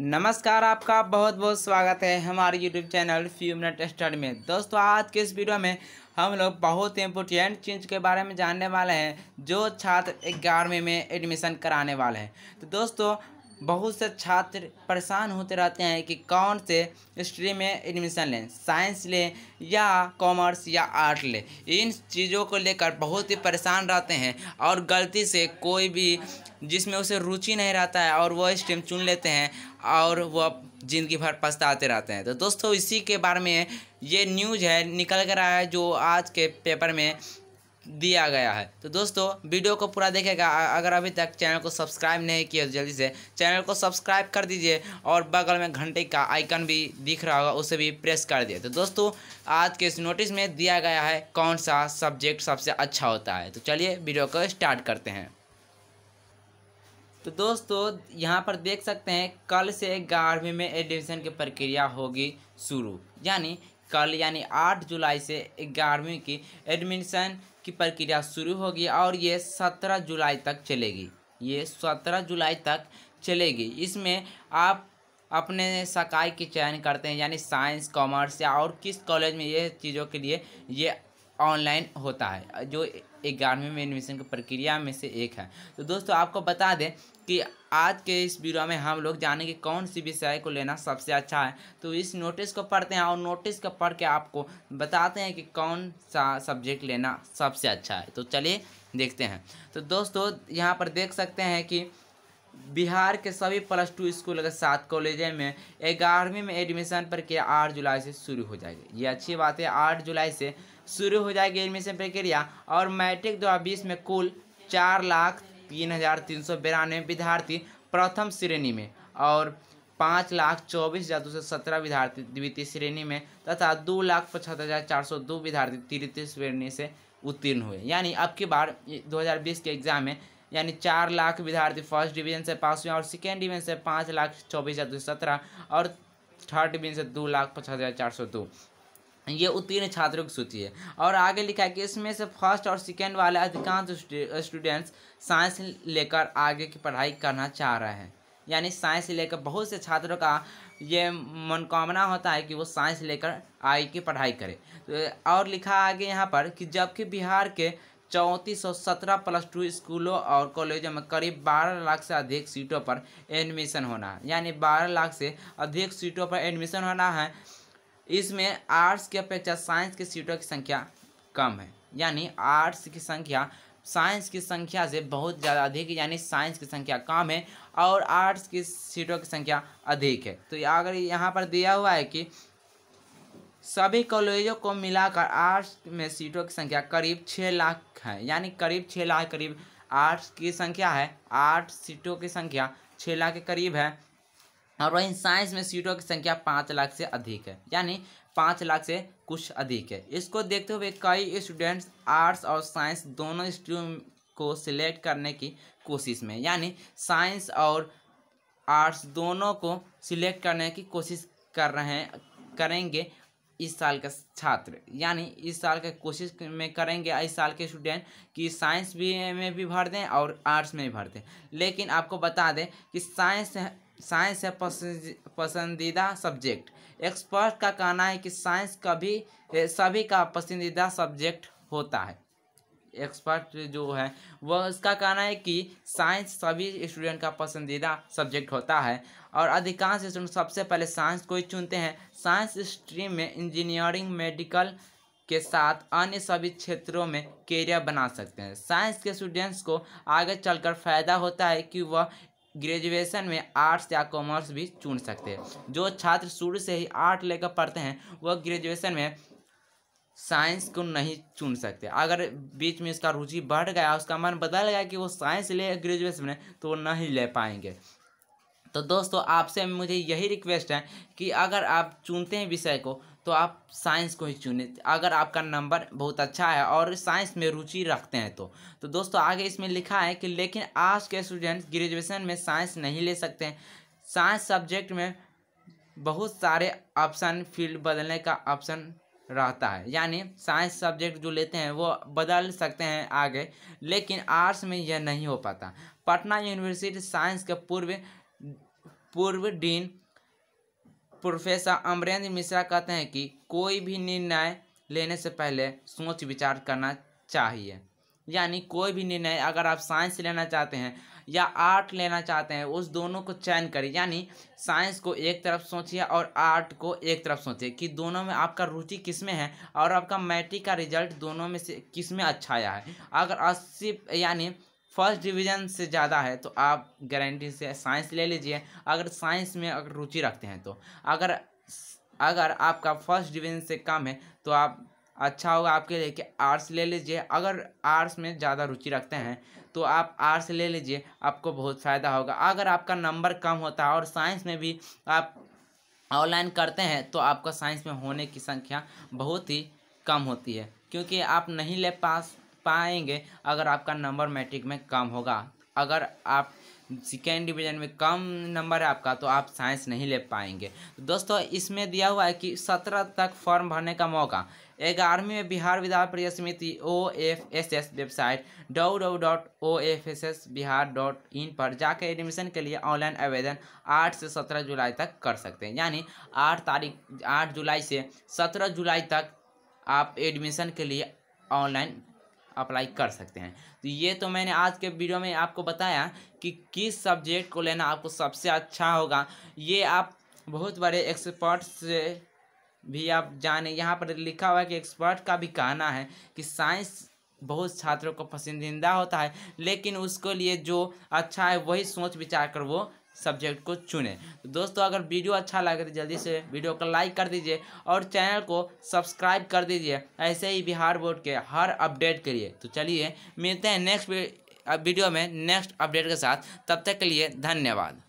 नमस्कार आपका बहुत बहुत स्वागत है हमारे YouTube channel few minute study में दोस्तों आज के इस वीडियो में हम लोग बहुत इम्पोर्टेंट चीज़ के बारे में जानने वाले हैं जो छात्र ग्यारहवीं में एडमिशन कराने वाले हैं तो दोस्तों बहुत से छात्र परेशान होते रहते हैं कि कौन से स्ट्रीम में एडमिशन लें साइंस लें या कॉमर्स या आर्ट लें इन चीज़ों को लेकर बहुत ही परेशान रहते हैं और गलती से कोई भी जिसमें उसे रुचि नहीं रहता है और वह स्ट्रीम चुन लेते हैं और वह ज़िंदगी भर पछताते रहते हैं तो दोस्तों इसी के बारे में ये न्यूज़ है निकल कर आया है जो आज के पेपर में दिया गया है तो दोस्तों वीडियो को पूरा देखेगा अगर अभी तक चैनल को सब्सक्राइब नहीं किया जल्दी से चैनल को सब्सक्राइब कर दीजिए और बगल में घंटे का आइकन भी दिख रहा होगा उसे भी प्रेस कर दिए तो दोस्तों आज के इस नोटिस में दिया गया है कौन सा सब्जेक्ट सबसे अच्छा होता है तो चलिए वीडियो को स्टार्ट करते हैं तो दोस्तों यहाँ पर देख सकते हैं कल से ग्यारहवीं में एडमिशन की प्रक्रिया होगी शुरू यानी कल यानी आठ जुलाई से ग्यारहवीं की एडमिशन की प्रक्रिया शुरू होगी और ये सत्रह जुलाई तक चलेगी ये सत्रह जुलाई तक चलेगी इसमें आप अपने सकाई की चयन करते हैं यानी साइंस कॉमर्स या और किस कॉलेज में ये चीज़ों के लिए ये ऑनलाइन होता है जो ग्यारहवीं में एडमिशन की प्रक्रिया में से एक है तो दोस्तों आपको बता दें कि आज के इस वीडियो में हम लोग जानेंगे कौन सी विषय को लेना सबसे अच्छा है तो इस नोटिस को पढ़ते हैं और नोटिस को पढ़ के आपको बताते हैं कि कौन सा सब्जेक्ट लेना सबसे अच्छा है तो चलिए देखते हैं तो दोस्तों यहाँ पर देख सकते हैं कि बिहार के सभी प्लस टू स्कूल अगर सात कॉलेज में ग्यारहवीं में एडमिशन प्रक्रिया आठ जुलाई से शुरू हो जाएगी ये अच्छी बात है आठ जुलाई से शुरू हो जाएगी एडमिशन प्रक्रिया और मैट्रिक दो में कुल चार लाख तीन हज़ार तीन सौ बिरानवे विद्यार्थी प्रथम श्रेणी में और पाँच लाख चौबीस हज़ार दो सौ सत्रह विद्यार्थी द्वितीय श्रेणी में तथा दो लाख पचहत्तर हज़ार चार सौ दो विद्यार्थी तृतीय श्रेणी से उत्तीर्ण हुए यानी अब की बार 2020 के एग्ज़ाम में यानी चार लाख विद्यार्थी फर्स्ट डिवीजन से पास हुए और सेकेंड डिवीजन से पाँच लाख चौबीस हज़ार दो सौ सत्रह और थर्ड डिवीजन से दो लाख पचहत्तर हज़ार चार सौ दो ये उत्तीर्ण छात्रों की सूची है और आगे लिखा है कि इसमें से फर्स्ट और सेकेंड वाले अधिकांश स्टूडेंट्स साइंस लेकर आगे की पढ़ाई करना चाह रहे हैं यानी साइंस लेकर बहुत से छात्रों का ये मनोकामना होता है कि वो साइंस लेकर आगे की पढ़ाई करें तो और लिखा आगे यहाँ पर कि जबकि बिहार के चौंतीस सौ सत्रह प्लस टू स्कूलों और कॉलेजों में करीब बारह लाख से अधिक सीटों पर एडमिशन होना है यानी बारह लाख से अधिक सीटों पर एडमिशन होना है इसमें आर्ट्स की अपेक्षा साइंस के सीटों की संख्या कम है यानी आर्ट्स की संख्या साइंस की संख्या से बहुत ज़्यादा अधिक यानी साइंस की संख्या कम है और आर्ट्स की सीटों की संख्या अधिक है तो अगर यहाँ पर दिया हुआ है कि सभी कॉलेजों को मिलाकर आर्ट्स में सीटों की संख्या करीब छः लाख है यानी करीब छः लाख करीब आर्ट्स की संख्या है आठ सीटों की संख्या छः लाख के करीब है और वहीं साइंस में सीटों की संख्या पाँच लाख से अधिक है यानी पाँच लाख से कुछ अधिक है इसको देखते हुए कई स्टूडेंट्स आर्ट्स और साइंस दोनों स्ट्रीम को सिलेक्ट करने की कोशिश में यानी साइंस और आर्ट्स दोनों को सिलेक्ट करने की कोशिश कर रहे हैं करेंगे इस साल का छात्र यानी इस साल के कोशिश में करेंगे इस साल के स्टूडेंट कि साइंस भी में भी भर दें और आर्ट्स में भी भर दें लेकिन आपको बता दें कि साइंस साइंस है पसंदीदा सब्जेक्ट एक्सपर्ट का कहना है कि साइंस कभी सभी का पसंदीदा सब्जेक्ट होता है एक्सपर्ट जो है वह उसका कहना है कि साइंस सभी स्टूडेंट का पसंदीदा सब्जेक्ट होता है और अधिकांश स्टूडेंट सबसे पहले साइंस को ही चुनते हैं साइंस स्ट्रीम में इंजीनियरिंग मेडिकल के साथ अन्य सभी क्षेत्रों में करियर बना सकते हैं साइंस के स्टूडेंट्स को आगे चलकर फ़ायदा होता है कि वह ग्रेजुएशन में आर्ट्स या कॉमर्स भी चुन सकते हैं जो छात्र शुरू से ही आर्ट लेकर पढ़ते हैं वह ग्रेजुएशन में साइंस को नहीं चुन सकते अगर बीच में उसका रुचि बढ़ गया उसका मन बदल गया कि वो साइंस ले ग्रेजुएशन में तो वो नहीं ले पाएंगे तो दोस्तों आपसे मुझे यही रिक्वेस्ट है कि अगर आप चुनते हैं विषय को तो आप साइंस को ही चुने अगर आपका नंबर बहुत अच्छा है और साइंस में रुचि रखते हैं तो तो दोस्तों आगे इसमें लिखा है कि लेकिन आज के स्टूडेंट्स ग्रेजुएशन में साइंस नहीं ले सकते हैं साइंस सब्जेक्ट में बहुत सारे ऑप्शन फील्ड बदलने का ऑप्शन रहता है यानी साइंस सब्जेक्ट जो लेते हैं वो बदल सकते हैं आगे लेकिन आर्ट्स में यह नहीं हो पाता पटना यूनिवर्सिटी साइंस के पूर्व पूर्व डीन प्रोफेसर अमरेंद्र मिश्रा कहते हैं कि कोई भी निर्णय लेने से पहले सोच विचार करना चाहिए यानी कोई भी निर्णय अगर आप साइंस लेना चाहते हैं या आर्ट लेना चाहते हैं उस दोनों को चयन करें यानी साइंस को एक तरफ सोचिए और आर्ट को एक तरफ सोचिए कि दोनों में आपका रुचि किस में है और आपका मैट्रिक का रिजल्ट दोनों में से किस में अच्छा आया है अगर अस्सी यानी फर्स्ट डिवीज़न से ज़्यादा है तो आप गारंटी से साइंस ले लीजिए अगर साइंस में अगर रुचि रखते हैं तो अगर अगर आपका फर्स्ट डिवीज़न से कम है तो आप अच्छा होगा आपके लिए कि आर्ट्स ले लीजिए अगर आर्ट्स में ज़्यादा रुचि रखते हैं तो आप आर्ट्स ले लीजिए आपको बहुत फ़ायदा होगा अगर आपका नंबर कम होता है और साइंस में भी आप ऑनलाइन करते हैं तो आपका साइंस में होने की संख्या बहुत ही कम होती है क्योंकि आप नहीं ले पास पाएंगे अगर आपका नंबर मैट्रिक में कम होगा अगर आप सेकेंड डिवीजन में कम नंबर है आपका तो आप साइंस नहीं ले पाएंगे दोस्तों इसमें दिया हुआ है कि सत्रह तक फॉर्म भरने का मौका ग्यारहवीं में बिहार विधान परिषद समिति O F S S website W W dot O F S S Bihar dot in पर जाकर एडमिशन के लिए ऑनलाइन आवेदन आठ से सत्रह जुलाई तक कर सकते हैं यानी आठ तारीख आठ जुलाई से सत्रह जुलाई तक आप एडमिशन के लिए ऑनलाइन अप्लाई कर सकते हैं तो ये तो मैंने आज के वीडियो में आपको बताया कि किस सब्जेक्ट को लेना आपको सबसे अच्छा होगा ये आप बहुत बड़े एक्सपर्ट से भी आप जाने यहाँ पर लिखा हुआ है कि एक्सपर्ट का भी कहना है कि साइंस बहुत छात्रों को पसंदीदा होता है लेकिन उसके लिए जो अच्छा है वही सोच विचार कर वो सब्जेक्ट को चुने तो दोस्तों अगर वीडियो अच्छा लगे तो जल्दी से वीडियो को लाइक कर दीजिए और चैनल को सब्सक्राइब कर दीजिए ऐसे ही बिहार बोर्ड के हर अपडेट के लिए तो चलिए मिलते हैं नेक्स्ट वीडियो में नेक्स्ट अपडेट के साथ तब तक के लिए धन्यवाद